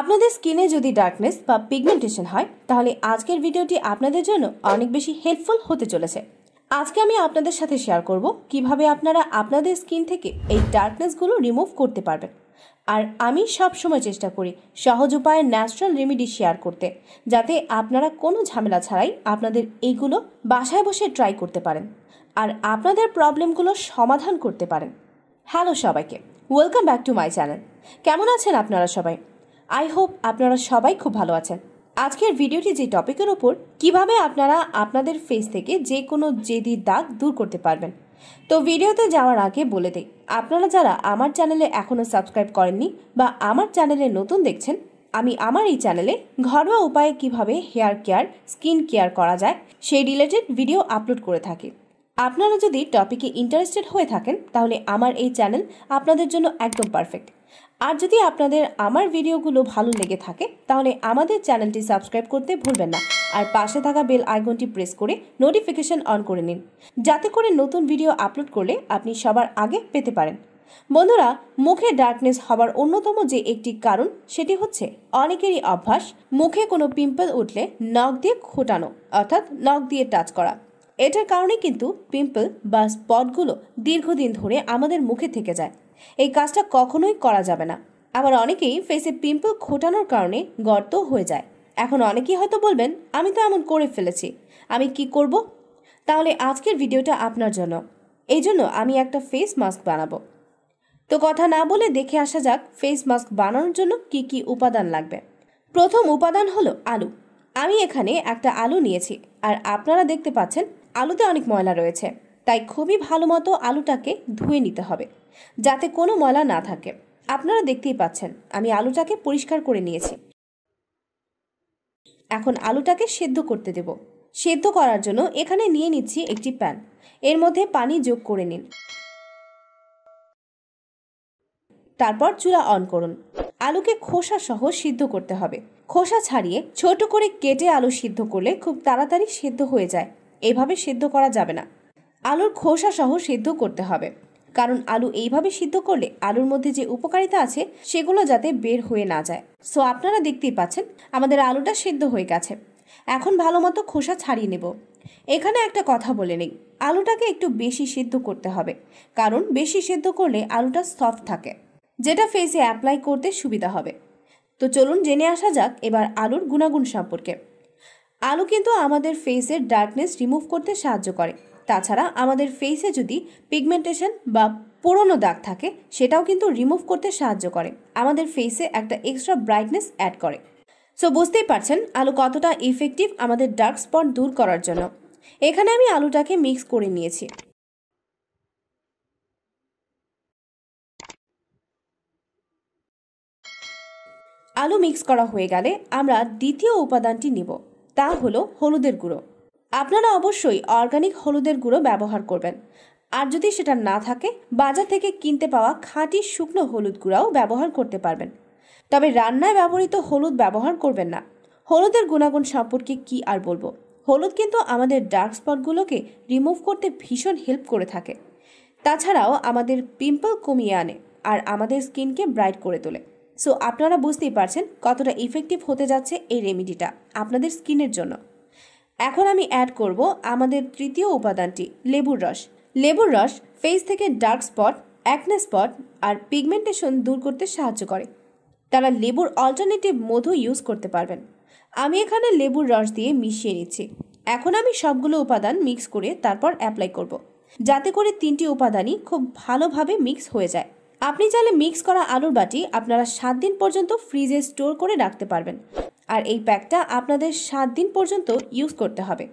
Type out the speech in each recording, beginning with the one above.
আপনাদের স্কিনে যদি ডার্কনেস বা পিগমেন্টেশন হয় তাহলে আজকের ভিডিওটি আপনাদের জন্য অনেক বেশি হেল্পফুল হতে চলেছে আজকে আমি আপনাদের সাথে শেয়ার করব কিভাবে আপনারা আপনাদের স্কিন থেকে এই ডার্কনেসগুলো রিমুভ করতে পারবেন আর আমি সব সময় চেষ্টা করি সহজ উপায়ে ন্যাচারাল রেমেডি শেয়ার করতে যাতে আপনারা কোনো ঝামেলা ছাড়াই আপনাদের এইগুলো বাসায় বসে ট্রাই করতে পারেন আর আপনাদের প্রবলেমগুলো সমাধান করতে পারেন হ্যালো সবাইকে welcome back to my channel কেমন আছেন আপনারা সবাই আই হোপ আপনারা সবাই খুব ভালো আছেন আজকের ভিডিওটি যে টপিকের ওপর কিভাবে আপনারা আপনাদের ফেস থেকে যে কোনো জেদি দাগ দূর করতে পারবেন তো ভিডিওতে যাওয়ার আগে বলে দিই আপনারা যারা আমার চ্যানেলে এখনও সাবস্ক্রাইব করেননি বা আমার চ্যানেলে নতুন দেখছেন আমি আমার এই চ্যানেলে ঘরোয়া উপায়ে কিভাবে হেয়ার কেয়ার স্কিন কেয়ার করা যায় সেই রিলেটেড ভিডিও আপলোড করে থাকি আপনারা যদি টপিকে ইন্টারেস্টেড হয়ে থাকেন তাহলে আমার এই চ্যানেল আপনাদের জন্য একদম পারফেক্ট আর যদি আপনাদের আমার ভিডিওগুলো ভালো লেগে থাকে তাহলে আমাদের চ্যানেলটি সাবস্ক্রাইব করতে ভুলবেন না আর পাশে থাকা বেল আইকনটি প্রেস করে নোটিফিকেশন অন করে নিন যাতে করে নতুন ভিডিও আপলোড করলে আপনি সবার আগে পেতে পারেন বন্ধুরা মুখে ডার্কনেস হবার অন্যতম যে একটি কারণ সেটি হচ্ছে অনেকেরই অভ্যাস মুখে কোনো পিম্পল উঠলে নখ দিয়ে খোটানো অর্থাৎ নখ দিয়ে টাচ করা এটার কারণে কিন্তু পিম্পল বা স্পটগুলো দীর্ঘদিন ধরে আমাদের মুখে থেকে যায় এই কাজটা কখনোই করা যাবে না আবার অনেকেই ফেসে পিম্পল খোটানোর কারণে গর্ত হয়ে যায় এখন অনেকেই হয়তো বলবেন আমি তো এমন করে ফেলেছি আমি কি করব তাহলে আজকের ভিডিওটা আপনার জন্য এই জন্য আমি একটা ফেস মাস্ক বানাবো তো কথা না বলে দেখে আসা যাক ফেস মাস্ক বানানোর জন্য কি কি উপাদান লাগবে প্রথম উপাদান হলো আলু আমি এখানে একটা আলু নিয়েছি আর আপনারা দেখতে পাচ্ছেন আলুতে অনেক ময়লা রয়েছে তাই খুবই ভালো মতো আলুটাকে ধুয়ে নিতে হবে যাতে কোনো ময়লা না থাকে আপনারা দেখতেই পাচ্ছেন আমি আলুটাকে পরিষ্কার করে নিয়েছি এখন আলুটাকে সেদ্ধ করতে দেব সেদ্ধ করার জন্য এখানে নিয়ে নিচ্ছি একটি প্যান এর মধ্যে পানি যোগ করে নিন তারপর চুলা অন করুন আলুকে খোসা সহ সিদ্ধ করতে হবে খোসা ছাড়িয়ে ছোট করে কেটে আলু সিদ্ধ করলে খুব তাড়াতাড়ি সেদ্ধ হয়ে যায় এভাবে সেদ্ধ করা যাবে না আলুর খোসা সহ সিদ্ধ করতে হবে কারণ আলু এইভাবে সিদ্ধ করলে আলুর মধ্যে যে উপকারিতা আছে সেগুলো যাতে বের হয়ে না যায় সো আপনারা দেখতেই পাচ্ছেন আমাদের আলুটা সিদ্ধ হয়ে গেছে এখন ভালো মতো খোসা ছাড়িয়ে নেব এখানে একটা কথা বলে নেই আলুটাকে একটু বেশি সিদ্ধ করতে হবে কারণ বেশি সিদ্ধ করলে আলুটা সফট থাকে যেটা ফেসে অ্যাপ্লাই করতে সুবিধা হবে তো চলুন জেনে আসা যাক এবার আলুর গুণাগুণ সম্পর্কে আলো কিন্তু আমাদের ফেসের ডার্কনেস রিমুভ করতে সাহায্য করে তাছাড়া আমাদের ফেসে যদি পিগমেন্টেশন বা পুরনো দাগ থাকে সেটাও কিন্তু রিমুভ করতে সাহায্য করে আমাদের ফেসে একটা এক্সট্রা ব্রাইটনেস অ্যাড করে সো বুঝতেই পারছেন আলু কতটা ইফেক্টিভ আমাদের ডার্ক স্পট দূর করার জন্য এখানে আমি আলুটাকে মিক্স করে নিয়েছি আলু মিক্স করা হয়ে গেলে আমরা দ্বিতীয় উপাদানটি নিব তা হলো হলুদের গুঁড়ো আপনারা অবশ্যই অর্গানিক হলুদের গুঁড়ো ব্যবহার করবেন আর যদি সেটা না থাকে বাজার থেকে কিনতে পাওয়া খাঁটি শুকনো হলুদ গুঁড়াও ব্যবহার করতে পারবেন তবে রান্নায় ব্যবহৃত হলুদ ব্যবহার করবেন না হলুদের গুণাগুণ সম্পর্কে কি আর বলবো হলুদ কিন্তু আমাদের ডার্ক স্পটগুলোকে রিমুভ করতে ভীষণ হেল্প করে থাকে তাছাড়াও আমাদের পিম্পল কমিয়ে আনে আর আমাদের স্কিনকে ব্রাইট করে তোলে সো আপনারা বুঝতেই পারছেন কতটা ইফেক্টিভ হতে যাচ্ছে এই রেমিডিটা আপনাদের স্কিনের জন্য এখন আমি অ্যাড করব আমাদের তৃতীয় উপাদানটি লেবুর রস লেবুর রস ফেস থেকে ডার্ক স্পট অ্যাকনে স্পট আর পিগমেন্টেশন দূর করতে সাহায্য করে তারা লেবুর অল্টারনেটিভ মধু ইউজ করতে পারবেন আমি এখানে লেবুর রস দিয়ে মিশিয়ে নিচ্ছি এখন আমি সবগুলো উপাদান মিক্স করে তারপর অ্যাপ্লাই করব। যাতে করে তিনটি উপাদানই খুব ভালোভাবে মিক্স হয়ে যায় আপনি চাইলে মিক্স করা আলুর বাটি আপনারা সাত দিন পর্যন্ত ফ্রিজে স্টোর করে রাখতে পারবেন আর এই প্যাকটা আপনাদের সাত দিন পর্যন্ত ইউজ করতে হবে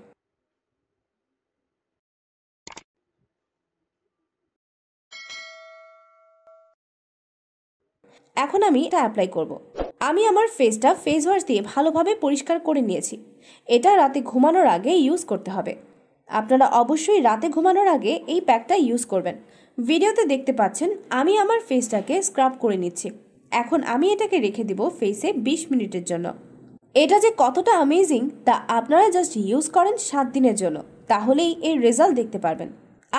এখন আমি এটা অ্যাপ্লাই করব। আমি আমার ফেসটা ফেস ওয়াশ দিয়ে ভালোভাবে পরিষ্কার করে নিয়েছি এটা রাতে ঘুমানোর আগে ইউজ করতে হবে আপনারা অবশ্যই রাতে ঘুমানোর আগে এই প্যাকটা ইউজ করবেন ভিডিওতে দেখতে পাচ্ছেন আমি আমার ফেসটাকে স্ক্রাব করে নিচ্ছি এখন আমি এটাকে রেখে দিব ফেসে ২০ মিনিটের জন্য এটা যে কতটা অ্যামেজিং তা আপনারা জাস্ট ইউজ করেন সাত দিনের জন্য তাহলেই এর রেজাল্ট দেখতে পারবেন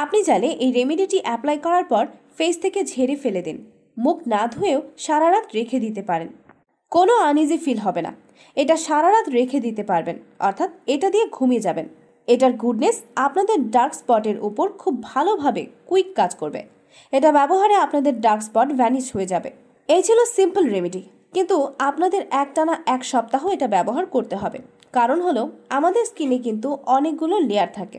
আপনি চাইলে এই রেমেডিটি অ্যাপ্লাই করার পর ফেস থেকে ঝেড়ে ফেলে দিন মুখ না ধুয়েও সারা রাত রেখে দিতে পারেন কোনো আনইজি ফিল হবে না এটা সারা রাত রেখে দিতে পারবেন অর্থাৎ এটা দিয়ে ঘুমিয়ে যাবেন এটার গুডনেস আপনাদের ডার্ক স্পটের ওপর খুব ভালোভাবে কুইক কাজ করবে এটা ব্যবহারে আপনাদের ডার্ক স্পট ভ্যানিশ হয়ে যাবে এই ছিল সিম্পল রেমেডি কিন্তু আপনাদের একটানা এক সপ্তাহ এটা ব্যবহার করতে হবে কারণ হলো আমাদের স্কিনে কিন্তু অনেকগুলো লেয়ার থাকে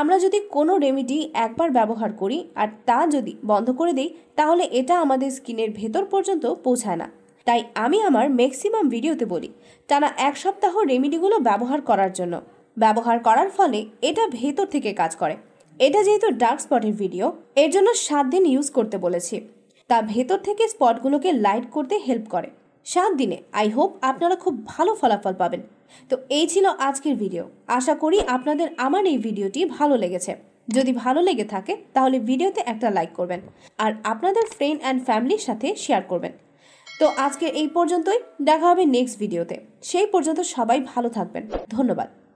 আমরা যদি কোনো রেমেডি একবার ব্যবহার করি আর তা যদি বন্ধ করে দিই তাহলে এটা আমাদের স্কিনের ভেতর পর্যন্ত পৌঁছায় না তাই আমি আমার ম্যাক্সিমাম ভিডিওতে বলি টানা এক সপ্তাহ রেমেডিগুলো ব্যবহার করার জন্য ব্যবহার করার ফলে এটা ভেতর থেকে কাজ করে এটা যেহেতু ডার্ক স্পটের ভিডিও এর জন্য সাত দিন ইউজ করতে বলেছি তা ভেতর থেকে স্পটগুলোকে লাইট করতে হেল্প করে সাত দিনে আই হোপ আপনারা খুব ভালো ফলাফল পাবেন তো এই ছিল আজকের ভিডিও আশা করি আপনাদের আমার এই ভিডিওটি ভালো লেগেছে যদি ভালো লেগে থাকে তাহলে ভিডিওতে একটা লাইক করবেন আর আপনাদের ফ্রেন্ড অ্যান্ড ফ্যামিলির সাথে শেয়ার করবেন তো আজকে এই পর্যন্তই দেখা হবে নেক্সট ভিডিওতে সেই পর্যন্ত সবাই ভালো থাকবেন ধন্যবাদ